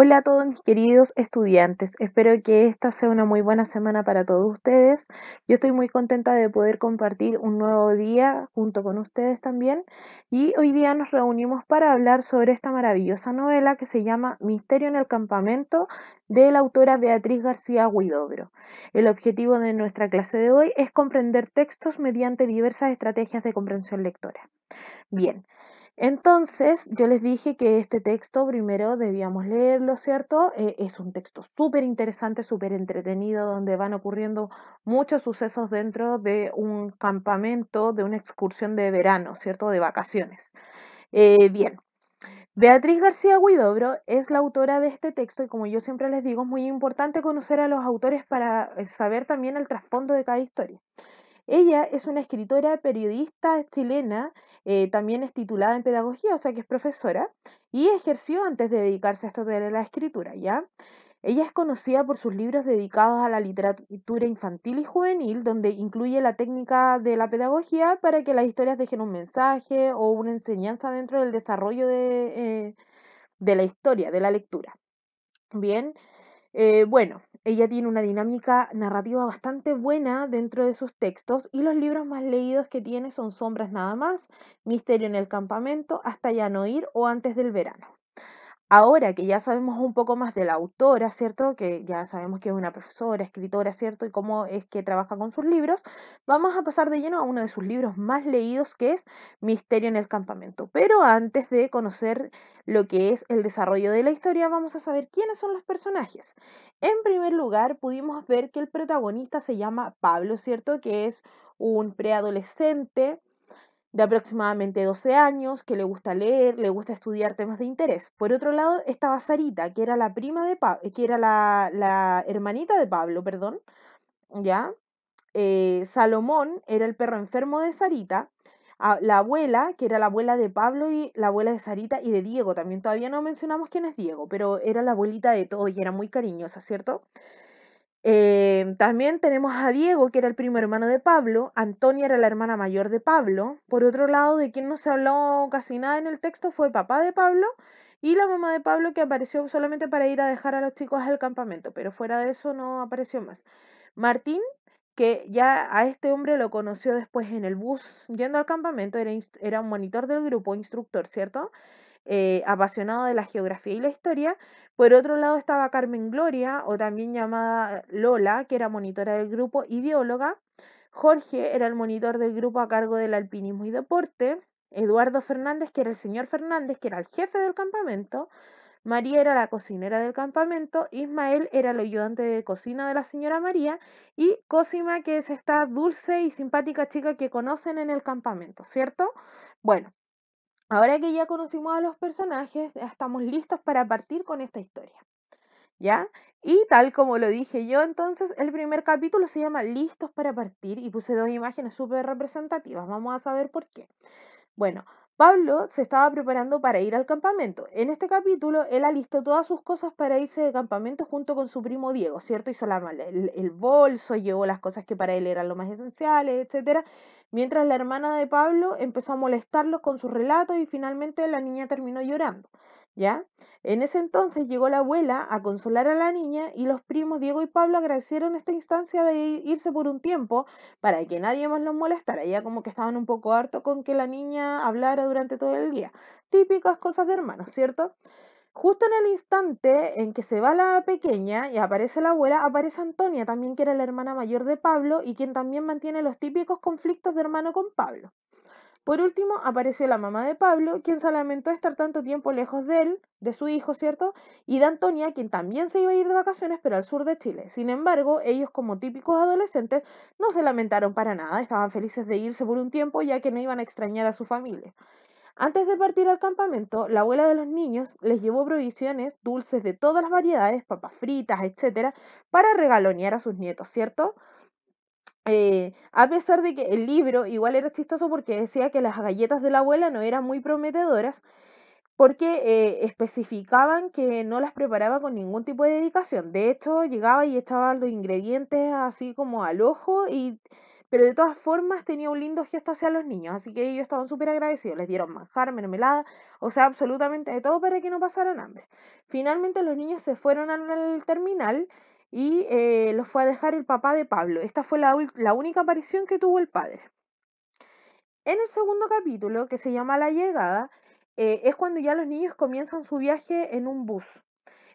Hola a todos mis queridos estudiantes, espero que esta sea una muy buena semana para todos ustedes. Yo estoy muy contenta de poder compartir un nuevo día junto con ustedes también y hoy día nos reunimos para hablar sobre esta maravillosa novela que se llama Misterio en el Campamento de la autora Beatriz García Huidobro. El objetivo de nuestra clase de hoy es comprender textos mediante diversas estrategias de comprensión lectora. Bien, entonces, yo les dije que este texto primero debíamos leerlo, ¿cierto? Eh, es un texto súper interesante, súper entretenido, donde van ocurriendo muchos sucesos dentro de un campamento, de una excursión de verano, ¿cierto? De vacaciones. Eh, bien, Beatriz García Huidobro es la autora de este texto y como yo siempre les digo, es muy importante conocer a los autores para eh, saber también el trasfondo de cada historia. Ella es una escritora, periodista chilena, eh, también es titulada en pedagogía, o sea que es profesora, y ejerció antes de dedicarse a esto de la escritura, ¿ya? Ella es conocida por sus libros dedicados a la literatura infantil y juvenil, donde incluye la técnica de la pedagogía para que las historias dejen un mensaje o una enseñanza dentro del desarrollo de, eh, la historia, de la lectura. Bien, eh, bueno, ella tiene una dinámica narrativa bastante buena dentro de sus textos y los libros más leídos que tiene son Sombras nada más, Misterio en el Campamento, Hasta ya no ir o Antes del Verano. Ahora que ya sabemos un poco más de la autora, ¿cierto? Que ya sabemos que es una profesora, escritora, ¿cierto? Y cómo es que trabaja con sus libros, vamos a pasar de lleno a uno de sus libros más leídos, que es Misterio en el Campamento. Pero antes de conocer lo que es el desarrollo de la historia, vamos a saber quiénes son los personajes. En primer lugar, pudimos ver que el protagonista se llama Pablo, ¿cierto? Que es un preadolescente de aproximadamente 12 años, que le gusta leer, le gusta estudiar temas de interés. Por otro lado estaba Sarita, que era la prima de que era la, hermanita de Pablo, perdón, ¿ya? Eh, Salomón era el perro enfermo de Sarita, ah, la abuela, que era la abuela de Pablo y la abuela de Sarita y de Diego, también todavía no mencionamos quién es Diego, pero era la abuelita de todo y era muy cariñosa, ¿cierto? Em, también tenemos a Diego, que era el primo hermano de Pablo, Antonia era la hermana mayor de Pablo. Por otro lado, de quien no se habló casi nada en el texto fue papá de Pablo y la mamá de Pablo, que apareció solamente para ir a dejar a los chicos al campamento, pero fuera de eso no apareció más. Martín, que ya a este hombre lo conoció después en el bus yendo al campamento, era, era un monitor del grupo, instructor, ¿cierto? Eh, apasionado de la geografía y la historia. Por otro lado estaba Carmen Gloria, o también llamada Lola, que era monitora del grupo y bióloga. Jorge era el monitor del grupo a cargo del alpinismo y deporte. Eduardo Fernández, que era el señor Fernández, que era el jefe del campamento. María era la cocinera del campamento, Ismael era el ayudante de cocina de la señora María y Cosima, que es esta dulce y simpática chica que conocen en el campamento, ¿cierto? Bueno, Ahora que ya conocimos a los personajes, ya estamos listos para partir con esta historia. ¿Ya? Y tal como lo dije yo, entonces el primer capítulo se llama Listos para partir y puse dos imágenes súper representativas. Vamos a saber por qué. Bueno, Pablo se estaba preparando para ir al campamento. En este capítulo, él alistó todas sus cosas para irse de campamento junto con su primo Diego, ¿cierto? Hizo el, bolso, llevó las cosas que para él eran lo más esenciales, etc. Mientras la hermana de Pablo empezó a molestarlos con sus relatos y finalmente la niña terminó llorando. ¿Ya? En ese entonces llegó la abuela a consolar a la niña y los primos Diego y Pablo agradecieron esta instancia de irse por un tiempo para que nadie más los molestara. Ya como que estaban un poco harto con que la niña hablara durante todo el día. Típicas cosas de hermanos, ¿cierto? Justo en el instante en que se va la pequeña y aparece la abuela, aparece Antonia también, que era la hermana mayor de Pablo y quien también mantiene los típicos conflictos de hermano con Pablo, por último, apareció la mamá de Pablo, quien se lamentó estar tanto tiempo lejos de él, de su hijo, ¿cierto? Y de Antonia, quien también se iba a ir de vacaciones, pero al sur de Chile. Sin embargo, ellos, como típicos adolescentes, no se lamentaron para nada, estaban felices de irse por un tiempo, ya que no iban a extrañar a su familia. Antes de partir al campamento, la abuela de los niños les llevó provisiones, dulces de todas las variedades, papas fritas, etc., para regalonear a sus nietos, ¿cierto? Eh, a pesar de que el libro igual era chistoso porque decía que las galletas de la abuela no eran muy prometedoras, porque eh, especificaban que no las preparaba con ningún tipo de dedicación. De hecho, llegaba y echaba los ingredientes así como al ojo, y, pero de todas formas tenía un lindo gesto hacia los niños, así que ellos estaban súper agradecidos. Les dieron manjar, mermelada, o sea, absolutamente de todo para que no pasaran hambre. Finalmente los niños se fueron al terminal y eh, los fue a dejar el papá de Pablo. Esta fue la, única aparición que tuvo el padre. En el segundo capítulo, que se llama La llegada, eh, es cuando ya los niños comienzan su viaje en un bus,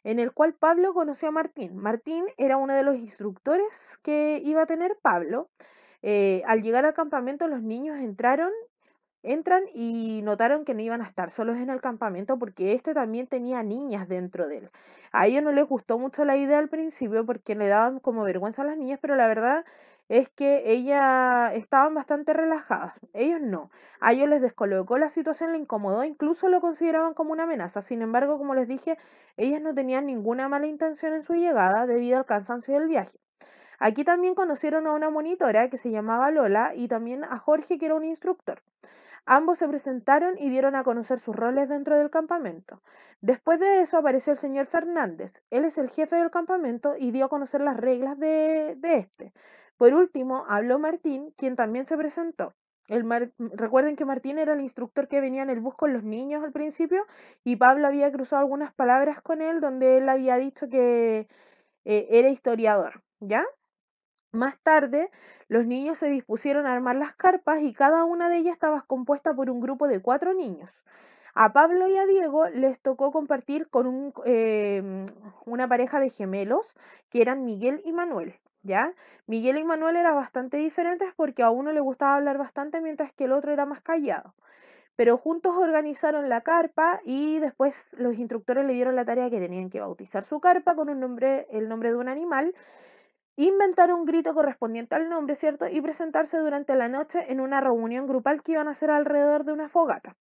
en el cual Pablo conoció a Martín. Martín era uno de los instructores que iba a tener Pablo. Eh, al llegar al campamento los niños entraron Entran y notaron que no iban a estar solos en el campamento porque este también tenía niñas dentro de él. A ellos no les gustó mucho la idea al principio porque le daban como vergüenza a las niñas, pero la verdad es que ellas estaban bastante relajadas. Ellos no. A ellos les descolocó la situación, le incomodó, incluso lo consideraban como una amenaza. Sin embargo, como les dije, ellas no tenían ninguna mala intención en su llegada debido al cansancio del viaje. Aquí también conocieron a una monitora que se llamaba Lola y también a Jorge que era un instructor. Ambos se presentaron y dieron a conocer sus roles dentro del campamento. Después de eso apareció el señor Fernández. Él es el jefe del campamento y dio a conocer las reglas de, este. Por último, habló Martín, quien también se presentó. Recuerden que Martín era el instructor que venía en el bus con los niños al principio y Pablo había cruzado algunas palabras con él donde él había dicho que eh, era historiador, ¿ya? Más tarde, los niños se dispusieron a armar las carpas y cada una de ellas estaba compuesta por un grupo de cuatro niños. A Pablo y a Diego les tocó compartir con em, una pareja de gemelos que eran Miguel y Manuel. ¿Ya? Miguel y Manuel eran bastante diferentes porque a uno le gustaba hablar bastante mientras que el otro era más callado. Pero juntos organizaron la carpa y después los instructores le dieron la tarea que tenían que bautizar su carpa con un nombre, el nombre de un animal inventar un grito correspondiente al nombre, ¿cierto? Y presentarse durante la noche en una reunión grupal que iban a hacer alrededor de una fogata.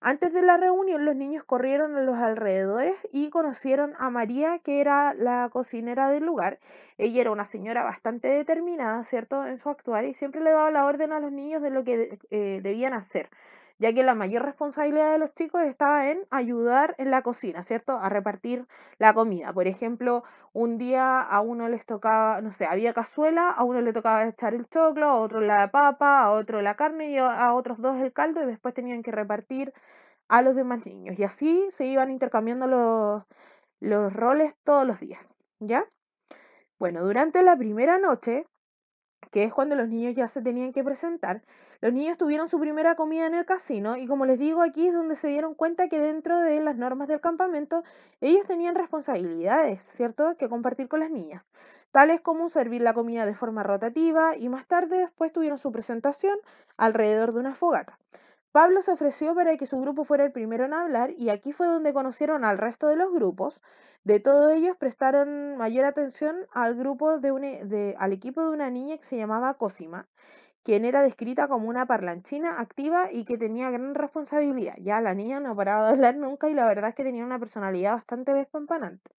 Antes de la reunión, los niños corrieron a los alrededores y conocieron a María, que era la cocinera del lugar. Ella era una señora bastante determinada, ¿cierto?, en su actuar y siempre le daba la orden a los niños de lo que eh, debían hacer ya que la mayor responsabilidad de los chicos estaba en ayudar en la cocina, ¿cierto? A repartir la comida. Por ejemplo, un día a uno les tocaba, no sé, había cazuela, a uno le tocaba echar el choclo, a otro la papa, a otro la carne y a otros dos el caldo y después tenían que repartir a los demás niños. Y así se iban intercambiando los, los roles todos los días, ¿ya? Bueno, durante la primera noche, que es cuando los niños ya se tenían que presentar, los niños tuvieron su primera comida en el casino y como les digo, aquí es donde se dieron cuenta que dentro de las normas del campamento ellos tenían responsabilidades, ¿cierto?, que compartir con las niñas, tales como servir la comida de forma rotativa y más tarde después tuvieron su presentación alrededor de una fogata. Pablo se ofreció para que su grupo fuera el primero en hablar y aquí fue donde conocieron al resto de los grupos. De todos ellos prestaron mayor atención al grupo de, e, al equipo de una niña que se llamaba Cosima, quien era descrita como una parlanchina activa y que tenía gran responsabilidad. Ya la niña no paraba de hablar nunca y la verdad es que tenía una personalidad bastante despampanante.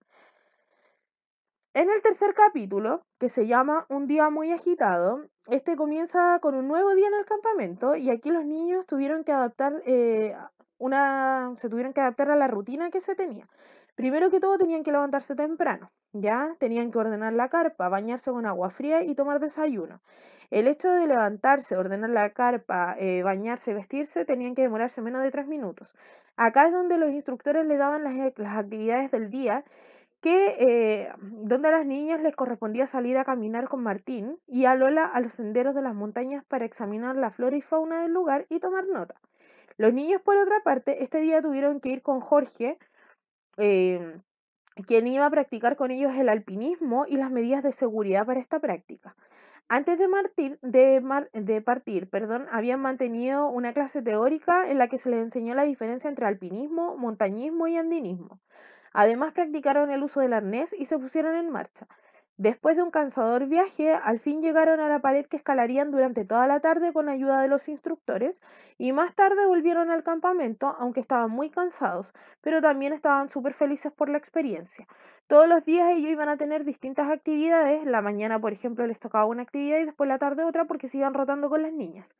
En el tercer capítulo, que se llama Un día muy agitado, este comienza con un nuevo día en el campamento y aquí los niños tuvieron que adaptar eh, una, se tuvieron que adaptar a la rutina que se tenía. Primero que todo tenían que levantarse temprano, ¿ya? Tenían que ordenar la carpa, bañarse con agua fría y tomar desayuno. El hecho de levantarse, ordenar la carpa, eh, bañarse, vestirse, tenían que demorarse menos de tres minutos. Acá es donde los instructores le daban las, actividades del día, que, eh, donde a las niñas les correspondía salir a caminar con Martín y a Lola a los senderos de las montañas para examinar la flora y fauna del lugar y tomar nota. Los niños, por otra parte, este día tuvieron que ir con Jorge, Em, quien iba a practicar con ellos el alpinismo y las medidas de seguridad para esta práctica. Antes de, de partir, perdón, habían mantenido una clase teórica en la que se les enseñó la diferencia entre alpinismo, montañismo y andinismo. Además, practicaron el uso del arnés y se pusieron en marcha. Después de un cansador viaje, al fin llegaron a la pared que escalarían durante toda la tarde con ayuda de los instructores y más tarde volvieron al campamento, aunque estaban muy cansados, pero también estaban súper felices por la experiencia. Todos los días ellos iban a tener distintas actividades, la mañana por ejemplo les tocaba una actividad y después la tarde otra porque se iban rotando con las niñas.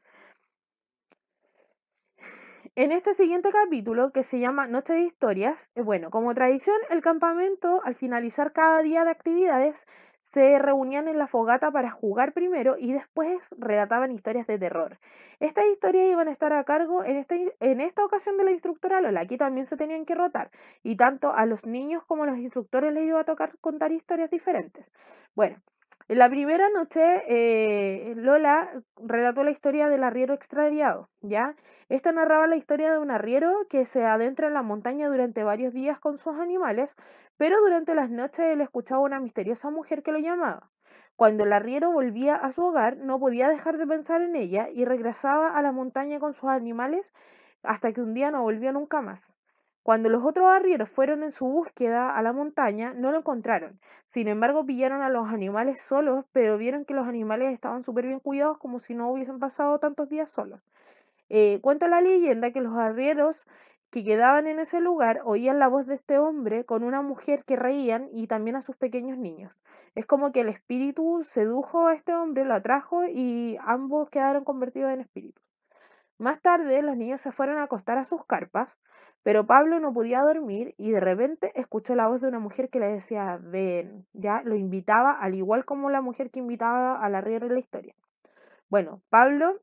En este siguiente capítulo, que se llama Noche de Historias, eh, bueno, como tradición, el campamento, al finalizar cada día de actividades, se reunían en la fogata para jugar primero y después relataban historias de terror. Estas historias iban a estar a cargo en, este, en esta ocasión de la instructora Lola. Aquí también se tenían que rotar y tanto a los niños como a los instructores les iba a tocar contar historias diferentes. Bueno, en la primera noche, eh, Lola relató la historia del arriero extraviado, ¿ya? Esta narraba la historia de un arriero que se adentra en la montaña durante varios días con sus animales, pero durante las noches él escuchaba una misteriosa mujer que lo llamaba. Cuando el arriero volvía a su hogar, no podía dejar de pensar en ella y regresaba a la montaña con sus animales hasta que un día no volvió nunca más. Cuando los otros arrieros fueron en su búsqueda a la montaña, no lo encontraron. Sin embargo, pillaron a los animales solos, pero vieron que los animales estaban súper bien cuidados como si no hubiesen pasado tantos días solos. Eh, cuenta la leyenda que los arrieros que quedaban en ese lugar oían la voz de este hombre con una mujer que reían y también a sus pequeños niños. Es como que el espíritu sedujo a este hombre, lo atrajo y ambos quedaron convertidos en espíritus. Más tarde los niños se fueron a acostar a sus carpas, pero Pablo no podía dormir y de repente escuchó la voz de una mujer que le decía, ven, ya lo invitaba, al igual como la mujer que invitaba a la de la historia. Bueno, Pablo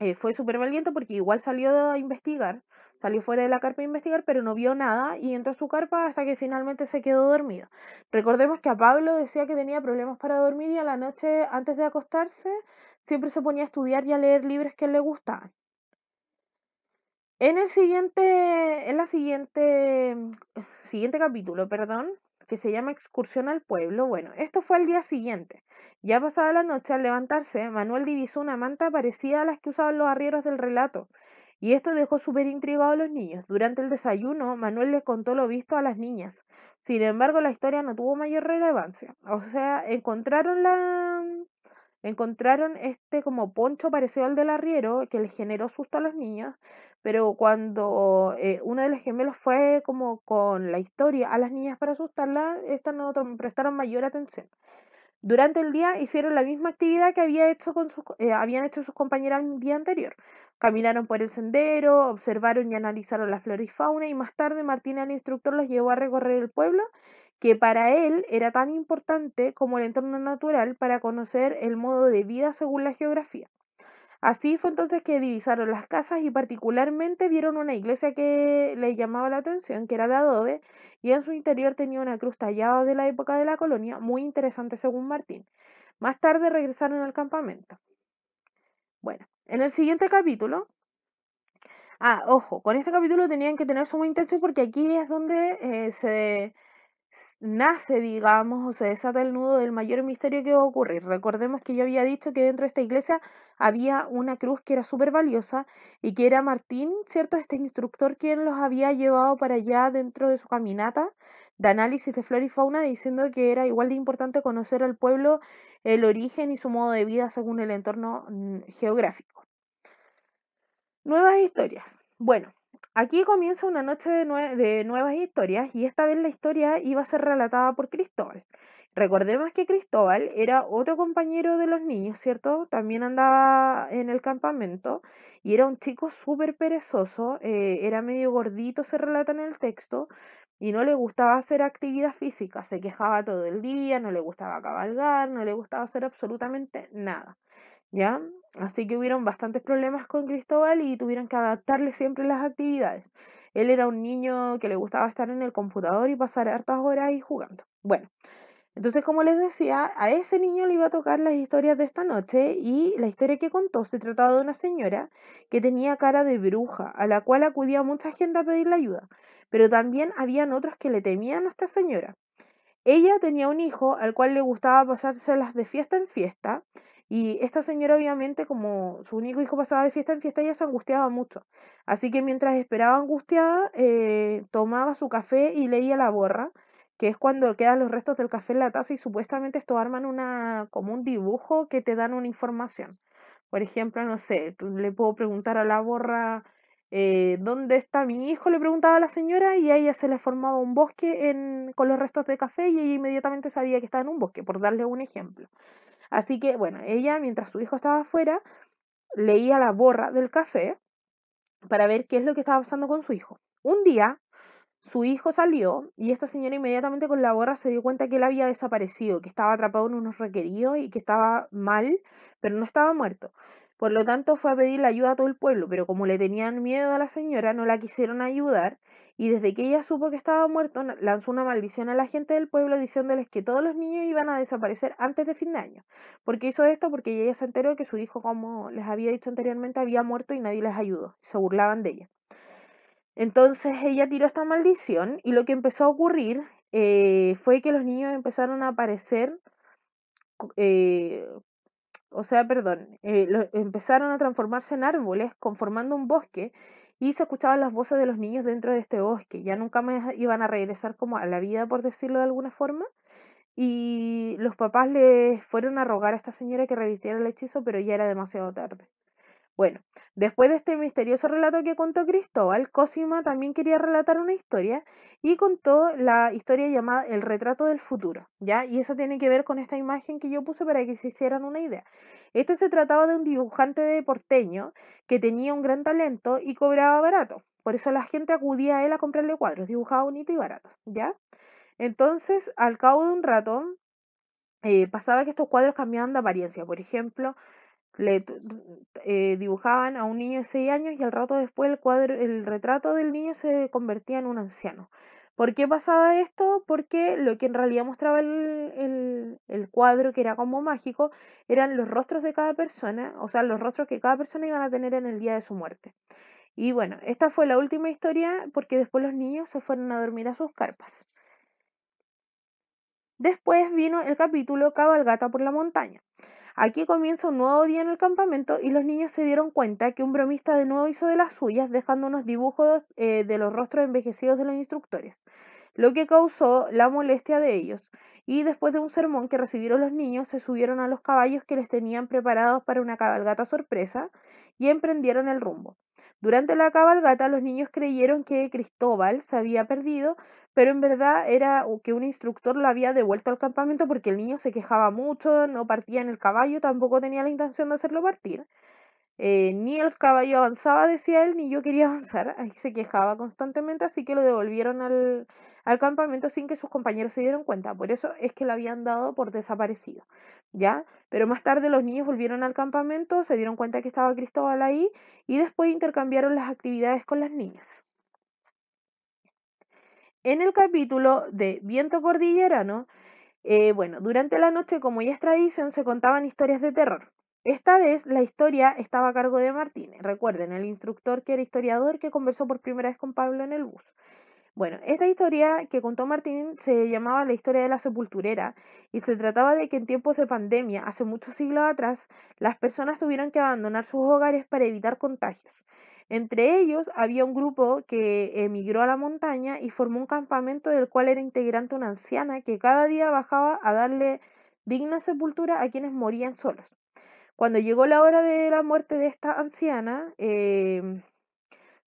eh, fue súper valiente porque igual salió a investigar, salió fuera de la carpa a investigar, pero no vio nada y entró a su carpa hasta que finalmente se quedó dormido. Recordemos que a Pablo decía que tenía problemas para dormir y a la noche antes de acostarse siempre se ponía a estudiar y a leer libros que le gustaban. En el siguiente, en la siguiente, mm, siguiente capítulo, perdón, que se llama Excursión al Pueblo, bueno, esto fue el día siguiente. Ya pasada la noche, al levantarse, Manuel divisó una manta parecida a las que usaban los arrieros del relato, y esto dejó súper intrigados a los niños. Durante el desayuno, Manuel les contó lo visto a las niñas. Sin embargo, la historia no tuvo mayor relevancia. O sea, encontraron la, mm, Encontraron este como poncho parecido al del arriero, que le generó susto a los niños, pero cuando eh, uno de los gemelos fue como con la historia a las niñas para asustarlas, estas no prestaron mayor atención. Durante el día hicieron la misma actividad que había hecho con sus, eh, habían hecho sus compañeras el día anterior. Caminaron por el sendero, observaron y analizaron la flora y fauna y más tarde Martina el instructor los llevó a recorrer el pueblo que para él era tan importante como el entorno natural para conocer el modo de vida según la geografía. Así fue entonces que divisaron las casas y particularmente vieron una iglesia que les llamaba la atención, que era de adobe, y en su interior tenía una cruz tallada de la época de la colonia, muy interesante según Martín. Más tarde regresaron al campamento. Bueno, en el siguiente capítulo... Ah, ojo, con este capítulo tenían que tener suma intenso porque aquí es donde eh, se nace, digamos, o se desata el nudo del mayor misterio que va a ocurrir. Recordemos que yo había dicho que dentro de esta iglesia había una cruz que era súper valiosa y que era Martín, ¿cierto? Este instructor quien los había llevado para allá dentro de su caminata de análisis de flora y fauna, diciendo que era igual de importante conocer al pueblo el origen y su modo de vida según el entorno mm, geográfico. Nuevas historias. Bueno, Aquí comienza una noche de, nuevas historias y esta vez la historia iba a ser relatada por Cristóbal. Recordemos que Cristóbal era otro compañero de los niños, ¿cierto? También andaba en el campamento y era un chico súper perezoso, eh, era medio gordito, se relata en el texto, y no le gustaba hacer actividad física, se quejaba todo el día, no le gustaba cabalgar, no le gustaba hacer absolutamente nada. Así que hubieron bastantes problemas con Cristóbal y tuvieron que adaptarle siempre las actividades. Él era un niño que le gustaba estar en el computador y pasar hartas horas ahí jugando. Bueno, entonces como les decía, a ese niño le iba a tocar las historias de esta noche y la historia que contó se trataba de una señora que tenía cara de bruja, a la cual acudía mucha gente a pedirle ayuda, pero también habían otros que le temían a esta señora. Ella tenía un hijo al cual le gustaba pasárselas de fiesta en fiesta y esta señora obviamente, como su único hijo pasaba de fiesta en fiesta, ella se angustiaba mucho. Así que mientras esperaba angustiada, eh, tomaba su café y leía la borra, que es cuando quedan los restos del café en la taza y supuestamente esto arman una, como un dibujo que te dan una información. Por ejemplo, no sé, le puedo preguntar a la borra, eh, ¿dónde está mi hijo? Le preguntaba a la señora y a ella se le formaba un bosque con los restos de café y ella inmediatamente sabía que estaba en un bosque, por darle un ejemplo. Así que, bueno, ella, mientras su hijo estaba afuera, leía la borra del café para ver qué es lo que estaba pasando con su hijo. Un día, su hijo salió y esta señora inmediatamente con la borra se dio cuenta que él había desaparecido, que estaba atrapado en unos requeridos y que estaba mal, pero no estaba muerto. Por lo tanto, fue a la ayuda a todo el pueblo, pero como le tenían miedo a la señora, no la quisieron ayudar y desde que ella supo que estaba muerto, lanzó una maldición a la gente del pueblo diciéndoles que todos los niños iban a desaparecer antes de fin de año. ¿Por qué hizo esto? Porque ella se enteró que su hijo, como les había dicho anteriormente, había muerto y nadie les ayudó. Se burlaban de ella. Entonces ella tiró esta maldición y lo que empezó a ocurrir eh, fue que los niños empezaron a aparecer eh, o sea, perdón, eh, empezaron a transformarse en árboles conformando un bosque y se escuchaban las voces de los niños dentro de este bosque. Ya nunca más iban a regresar como a la vida, por decirlo de alguna forma. Y los papás le fueron a rogar a esta señora que revirtiera el hechizo, pero ya era demasiado tarde. Bueno, después de este misterioso relato que contó Cristóbal, Cosima también quería relatar una historia y contó la historia llamada El retrato del futuro, ¿ya? Y eso tiene que ver con esta imagen que yo puse para que se hicieran una idea. Este se trataba de un dibujante de porteño que tenía un gran talento y cobraba barato. Por eso la gente acudía a él a comprarle cuadros, dibujaba bonito y barato, ¿ya? Entonces, al cabo de un rato, eh, pasaba que estos cuadros cambiaban de apariencia. Por ejemplo, le eh, dibujaban a un niño de 6 años y al rato después el cuadro, el retrato del niño se convertía en un anciano. ¿Por qué pasaba esto? Porque lo que en realidad mostraba el, cuadro, que era como mágico, eran los rostros de cada persona, o sea, los rostros que cada persona iban a tener en el día de su muerte. Y bueno, esta fue la última historia porque después los niños se fueron a dormir a sus carpas. Después vino el capítulo Cabalgata por la montaña. Aquí comienza un nuevo día en el campamento y los niños se dieron cuenta que un bromista de nuevo hizo de las suyas, dejando unos dibujos eh, de los rostros envejecidos de los instructores, lo que causó la molestia de ellos. Y después de un sermón que recibieron los niños, se subieron a los caballos que les tenían preparados para una cabalgata sorpresa y emprendieron el rumbo. Durante la cabalgata los niños creyeron que Cristóbal se había perdido, pero en verdad era que un instructor lo había devuelto al campamento porque el niño se quejaba mucho, no partía en el caballo, tampoco tenía la intención de hacerlo partir. Eh, ni el caballo avanzaba, decía él, ni yo quería avanzar. Ahí se quejaba constantemente, así que lo devolvieron al, campamento sin que sus compañeros se dieran cuenta. Por eso es que lo habían dado por desaparecido, ¿ya? Pero más tarde los niños volvieron al campamento, se dieron cuenta que estaba Cristóbal ahí y después intercambiaron las actividades con las niñas. En el capítulo de Viento Cordillerano, eh, bueno, durante la noche, como ya es tradición, se contaban historias de terror. Esta vez la historia estaba a cargo de Martínez, recuerden, el instructor que era historiador que conversó por primera vez con Pablo en el bus. Bueno, esta historia que contó Martín se llamaba la historia de la sepulturera y se trataba de que en tiempos de pandemia, hace muchos siglos atrás, las personas tuvieron que abandonar sus hogares para evitar contagios. Entre ellos había un grupo que emigró a la montaña y formó un campamento del cual era integrante una anciana que cada día bajaba a darle digna sepultura a quienes morían solos. Cuando llegó la hora de la muerte de esta anciana, em,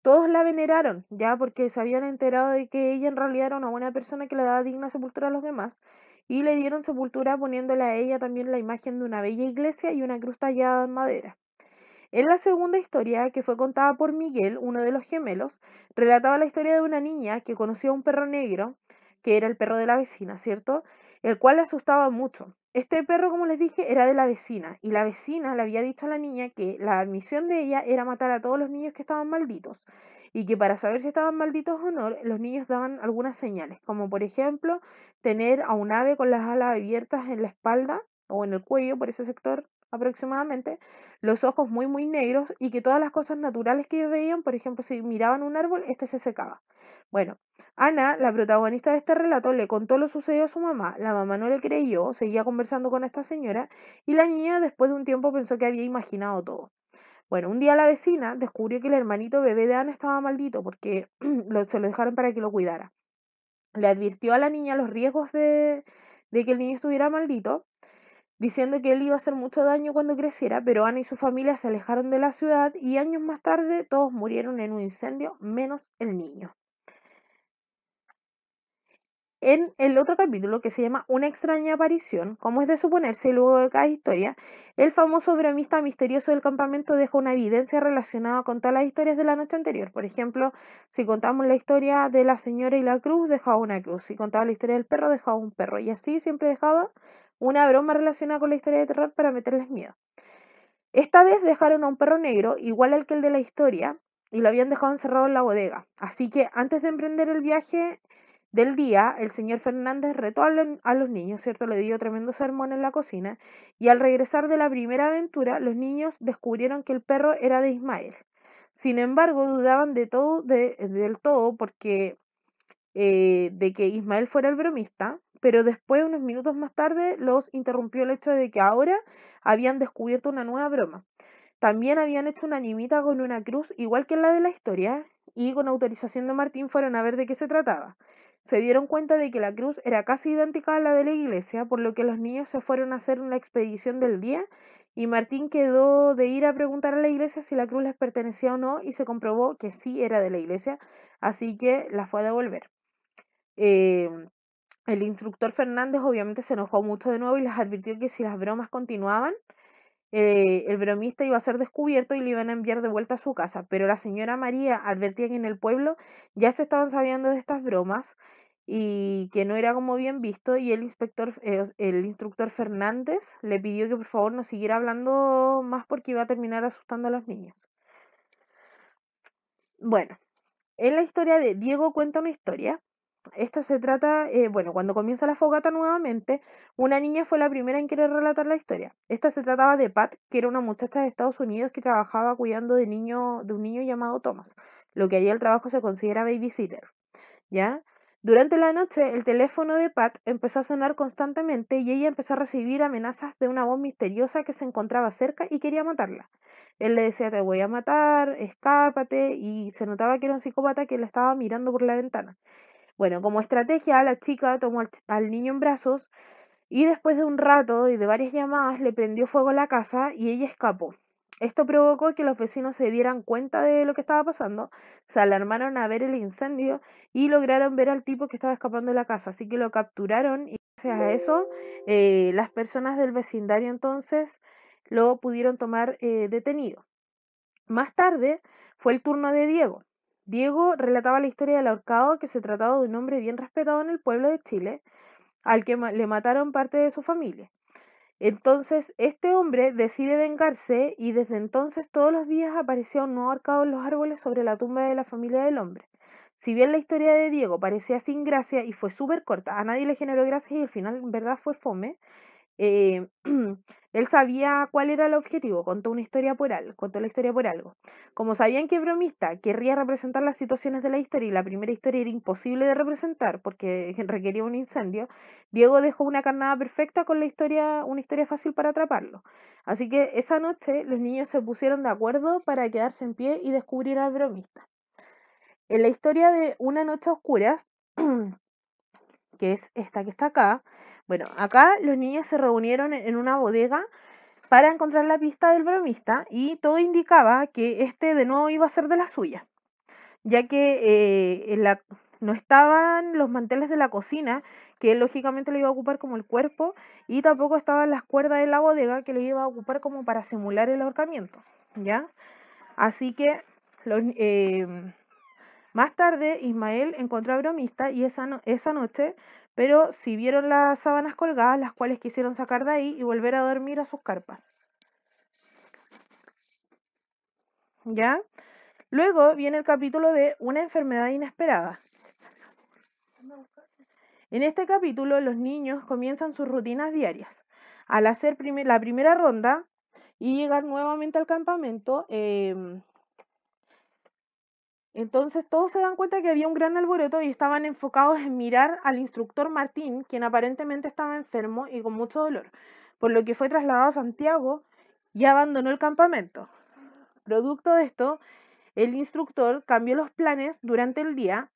todos la veneraron, ya porque se habían enterado de que ella en realidad era una buena persona que le daba digna sepultura a los demás, y le dieron sepultura poniéndole a ella también la imagen de una bella iglesia y una cruz tallada en madera. En la segunda historia, que fue contada por Miguel, uno de los gemelos, relataba la historia de una niña que conoció a un perro negro, que era el perro de la vecina, ¿cierto? El cual le asustaba mucho. Este perro, como les dije, era de la vecina y la vecina le había dicho a la niña que la misión de ella era matar a todos los niños que estaban malditos y que para saber si estaban malditos o no, los niños daban algunas señales, como por ejemplo tener a un ave con las alas abiertas en la espalda o en el cuello, por ese sector aproximadamente, los ojos muy muy negros y que todas las cosas naturales que ellos veían, por ejemplo, si miraban un árbol, este se secaba. Bueno, Ana, la protagonista de este relato, le contó lo sucedido a su mamá. La mamá no le creyó, seguía conversando con esta señora y la niña después de un tiempo pensó que había imaginado todo. Bueno, un día la vecina descubrió que el hermanito bebé de Ana estaba maldito porque se lo dejaron para que lo cuidara. Le advirtió a la niña los riesgos de que el niño estuviera maldito, diciendo que él iba a hacer mucho daño cuando creciera, pero Ana y su familia se alejaron de la ciudad y años más tarde todos murieron en un incendio, menos el niño en el otro capítulo que se llama Una extraña aparición, como es de suponerse luego de cada historia, el famoso bromista misterioso del campamento deja una evidencia relacionada con todas las historias de la noche anterior. Por ejemplo, si contamos la historia de la señora y la cruz, dejaba una cruz. Si contaba la historia del perro, dejaba un perro. Y así siempre dejaba una broma relacionada con la historia de terror para meterles miedo. Esta vez dejaron a un perro negro, igual al que el de la historia, y lo habían dejado encerrado en la bodega. Así que antes de emprender el viaje, del día, el señor Fernández retó a, los niños, ¿cierto? Le dio tremendo sermón en la cocina y al regresar de la primera aventura, los niños descubrieron que el perro era de Ismael. Sin embargo, dudaban de todo, de, del todo porque eh, de que Ismael fuera el bromista, pero después, unos minutos más tarde, los interrumpió el hecho de que ahora habían descubierto una nueva broma. También habían hecho una nimita con una cruz, igual que la de la historia, y con autorización de Martín fueron a ver de qué se trataba. Se dieron cuenta de que la cruz era casi idéntica a la de la iglesia, por lo que los niños se fueron a hacer una expedición del día y Martín quedó de ir a preguntar a la iglesia si la cruz les pertenecía o no y se comprobó que sí era de la iglesia, así que la fue a devolver. Em, el instructor Fernández obviamente se enojó mucho de nuevo y les advirtió que si las bromas continuaban, eh, el bromista iba a ser descubierto y le iban a enviar de vuelta a su casa, pero la señora María advertía que en el pueblo ya se estaban sabiendo de estas bromas y que no era como bien visto y el inspector eh, el instructor Fernández le pidió que por favor no siguiera hablando más porque iba a terminar asustando a los niños. Bueno, en la historia de Diego cuenta una historia esta se trata, eh, bueno, cuando comienza la fogata nuevamente, una niña fue la primera en querer relatar la historia. Esta se trataba de Pat, que era una muchacha de Estados Unidos que trabajaba cuidando de, niño, de un niño llamado Thomas, lo que allí el trabajo se considera babysitter. ¿Ya? Durante la noche, el teléfono de Pat empezó a sonar constantemente y ella empezó a recibir amenazas de una voz misteriosa que se encontraba cerca y quería matarla. Él le decía, te voy a matar, escápate, y se notaba que era un psicópata que la estaba mirando por la ventana. Bueno, como estrategia, la chica tomó al, niño en brazos y después de un rato y de varias llamadas le prendió fuego a la casa y ella escapó. Esto provocó que los vecinos se dieran cuenta de lo que estaba pasando, se alarmaron a ver el incendio y lograron ver al tipo que estaba escapando de la casa, así que lo capturaron y gracias a eso eh, las personas del vecindario entonces lo pudieron tomar eh, detenido. Más tarde fue el turno de Diego, Diego relataba la historia del ahorcado, que se trataba de un hombre bien respetado en el pueblo de Chile, al que le mataron parte de su familia. Entonces, este hombre decide vengarse y desde entonces todos los días aparecía un nuevo ahorcado en los árboles sobre la tumba de la familia del hombre. Si bien la historia de Diego parecía sin gracia y fue súper corta, a nadie le generó gracia y al final en verdad fue fome, eh, Él sabía cuál era el objetivo, contó una historia por algo, contó la historia por algo. Como sabían que bromista querría representar las situaciones de la historia y la primera historia era imposible de representar porque requería un incendio, Diego dejó una carnada perfecta con la historia, una historia fácil para atraparlo. Así que esa noche los niños se pusieron de acuerdo para quedarse en pie y descubrir al bromista. En la historia de Una noche a oscuras, que es esta que está acá, bueno, acá los niños se reunieron en una bodega para encontrar la pista del bromista y todo indicaba que este de nuevo iba a ser de la suya, ya que eh, no estaban los manteles de la cocina, que lógicamente lo iba a ocupar como el cuerpo, y tampoco estaban las cuerdas de la bodega, que lo iba a ocupar como para simular el ahorcamiento, ¿ya? Así que los, em, más tarde, Ismael encontró a Bromista y esa, esa noche, pero si vieron las sábanas colgadas, las cuales quisieron sacar de ahí y volver a dormir a sus carpas. ¿Ya? Luego viene el capítulo de Una enfermedad inesperada. En este capítulo, los niños comienzan sus rutinas diarias. Al hacer la primera ronda y llegar nuevamente al campamento, eh, entonces todos se dan cuenta que había un gran alboroto y estaban enfocados en mirar al instructor Martín, quien aparentemente estaba enfermo y con mucho dolor, por lo que fue trasladado a Santiago y abandonó el campamento. Producto de esto, el instructor cambió los planes durante el día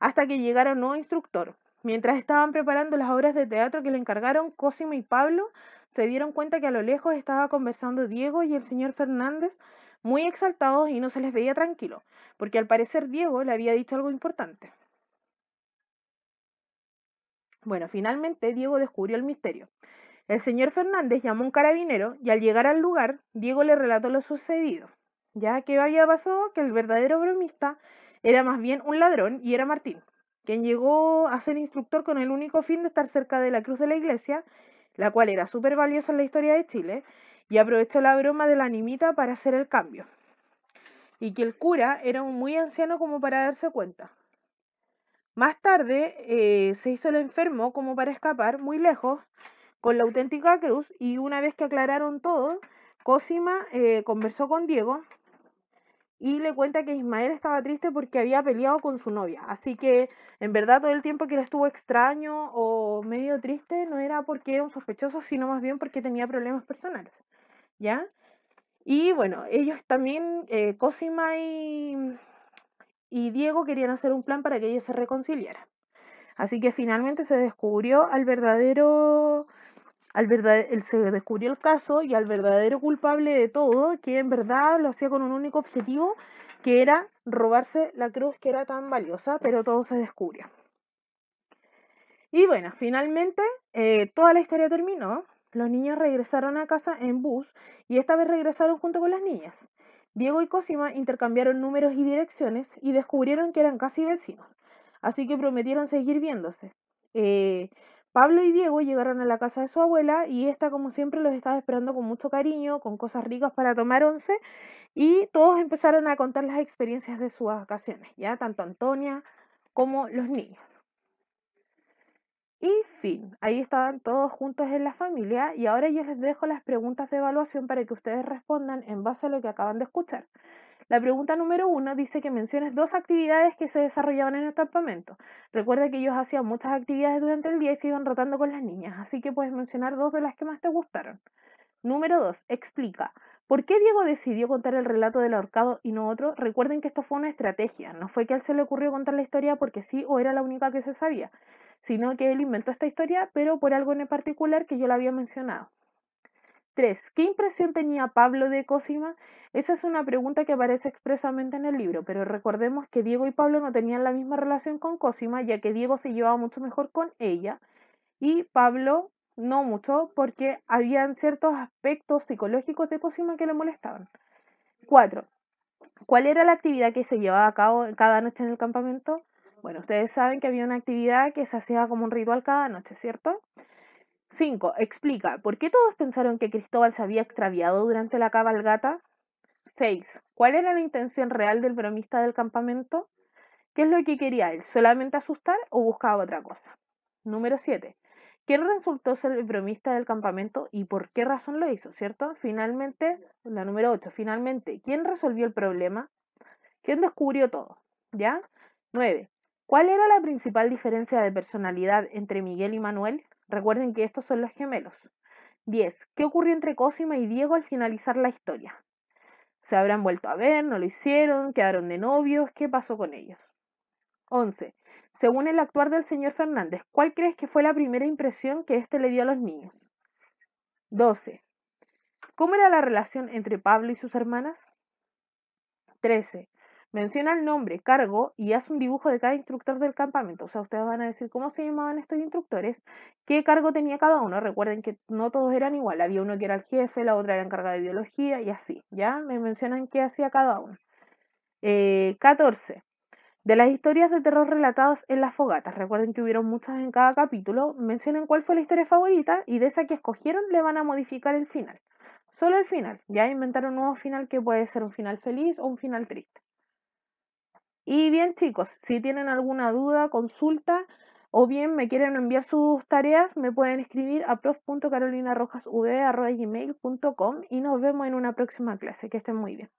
hasta que llegara un nuevo instructor. Mientras estaban preparando las obras de teatro que le encargaron, Cosimo y Pablo se dieron cuenta que a lo lejos estaba conversando Diego y el señor Fernández, muy exaltados y no se les veía tranquilo, porque al parecer Diego le había dicho algo importante. Bueno, finalmente Diego descubrió el misterio. El señor Fernández llamó a un carabinero y al llegar al lugar, Diego le relató lo sucedido. Ya que había pasado que el verdadero bromista era más bien un ladrón y era Martín, quien llegó a ser instructor con el único fin de estar cerca de la cruz de la iglesia la cual era súper valiosa en la historia de Chile, y aprovechó la broma de la nimita para hacer el cambio. Y que el cura era muy anciano como para darse cuenta. Más tarde eh, se hizo el enfermo como para escapar muy lejos con la auténtica cruz y una vez que aclararon todo, Cosima eh, conversó con Diego, y le cuenta que Ismael estaba triste porque había peleado con su novia. Así que en verdad todo el tiempo que él estuvo extraño o medio triste no era porque era un sospechoso, sino más bien porque tenía problemas personales. ¿Ya? Y bueno, ellos también, eh, Cosima y, Diego querían hacer un plan para que ella se reconciliara. Así que finalmente se descubrió al verdadero al él se descubrió el caso y al verdadero culpable de todo, que en verdad lo hacía con un único objetivo, que era robarse la cruz que era tan valiosa, pero todo se descubrió. Y bueno, finalmente eh, toda la historia terminó. Los niños regresaron a casa en bus y esta vez regresaron junto con las niñas. Diego y Cosima intercambiaron números y direcciones y descubrieron que eran casi vecinos, así que prometieron seguir viéndose. Eh, Pablo y Diego llegaron a la casa de su abuela y esta, como siempre, los estaba esperando con mucho cariño, con cosas ricas para tomar once. Y todos empezaron a contar las experiencias de sus vacaciones, ya tanto Antonia como los niños. Y fin, ahí estaban todos juntos en la familia y ahora yo les dejo las preguntas de evaluación para que ustedes respondan en base a lo que acaban de escuchar. La pregunta número uno dice que menciones dos actividades que se desarrollaban en el campamento. Recuerda que ellos hacían muchas actividades durante el día y se iban rotando con las niñas, así que puedes mencionar dos de las que más te gustaron. Número dos, Explica. ¿Por qué Diego decidió contar el relato del ahorcado y no otro? Recuerden que esto fue una estrategia. No fue que a él se le ocurrió contar la historia porque sí o era la única que se sabía, sino que él inventó esta historia, pero por algo en particular que yo la había mencionado. 3. ¿Qué impresión tenía Pablo de Cosima? Esa es una pregunta que aparece expresamente en el libro, pero recordemos que Diego y Pablo no tenían la misma relación con Cosima, ya que Diego se llevaba mucho mejor con ella y Pablo no mucho, porque habían ciertos aspectos psicológicos de Cosima que le molestaban. 4. ¿Cuál era la actividad que se llevaba a cabo cada noche en el campamento? Bueno, ustedes saben que había una actividad que se hacía como un ritual cada noche, ¿cierto? 5. Explica, ¿por qué todos pensaron que Cristóbal se había extraviado durante la cabalgata? 6. ¿Cuál era la intención real del bromista del campamento? ¿Qué es lo que quería él? ¿Solamente asustar o buscaba otra cosa? Número 7. ¿Quién resultó ser el bromista del campamento y por qué razón lo hizo, cierto? Finalmente, la número 8, finalmente, ¿quién resolvió el problema? ¿Quién descubrió todo? ¿Ya? 9. ¿Cuál era la principal diferencia de personalidad entre Miguel y Manuel? Recuerden que estos son los gemelos. 10. ¿Qué ocurrió entre Cosima y Diego al finalizar la historia? ¿Se habrán vuelto a ver? ¿No lo hicieron? ¿Quedaron de novios? ¿Qué pasó con ellos? 11. Según el actuar del señor Fernández, ¿cuál crees que fue la primera impresión que éste le dio a los niños? 12. ¿Cómo era la relación entre Pablo y sus hermanas? 13 menciona el nombre, cargo y haz un dibujo de cada instructor del campamento. O sea, ustedes van a decir cómo se llamaban estos instructores, qué cargo tenía cada uno. Recuerden que no todos eran igual. Había uno que era el jefe, la otra era encargada de biología y así. Ya me mencionan qué hacía cada uno. 14. Eh, de las historias de terror relatadas en las fogatas, recuerden que hubieron muchas en cada capítulo, mencionen cuál fue la historia favorita y de esa que escogieron le van a modificar el final. Solo el final, ya inventaron un nuevo final que puede ser un final feliz o un final triste. Y bien chicos, si tienen alguna duda, consulta o bien me quieren enviar sus tareas, me pueden escribir a prof.carolinarrojasv.com y nos vemos en una próxima clase. Que estén muy bien.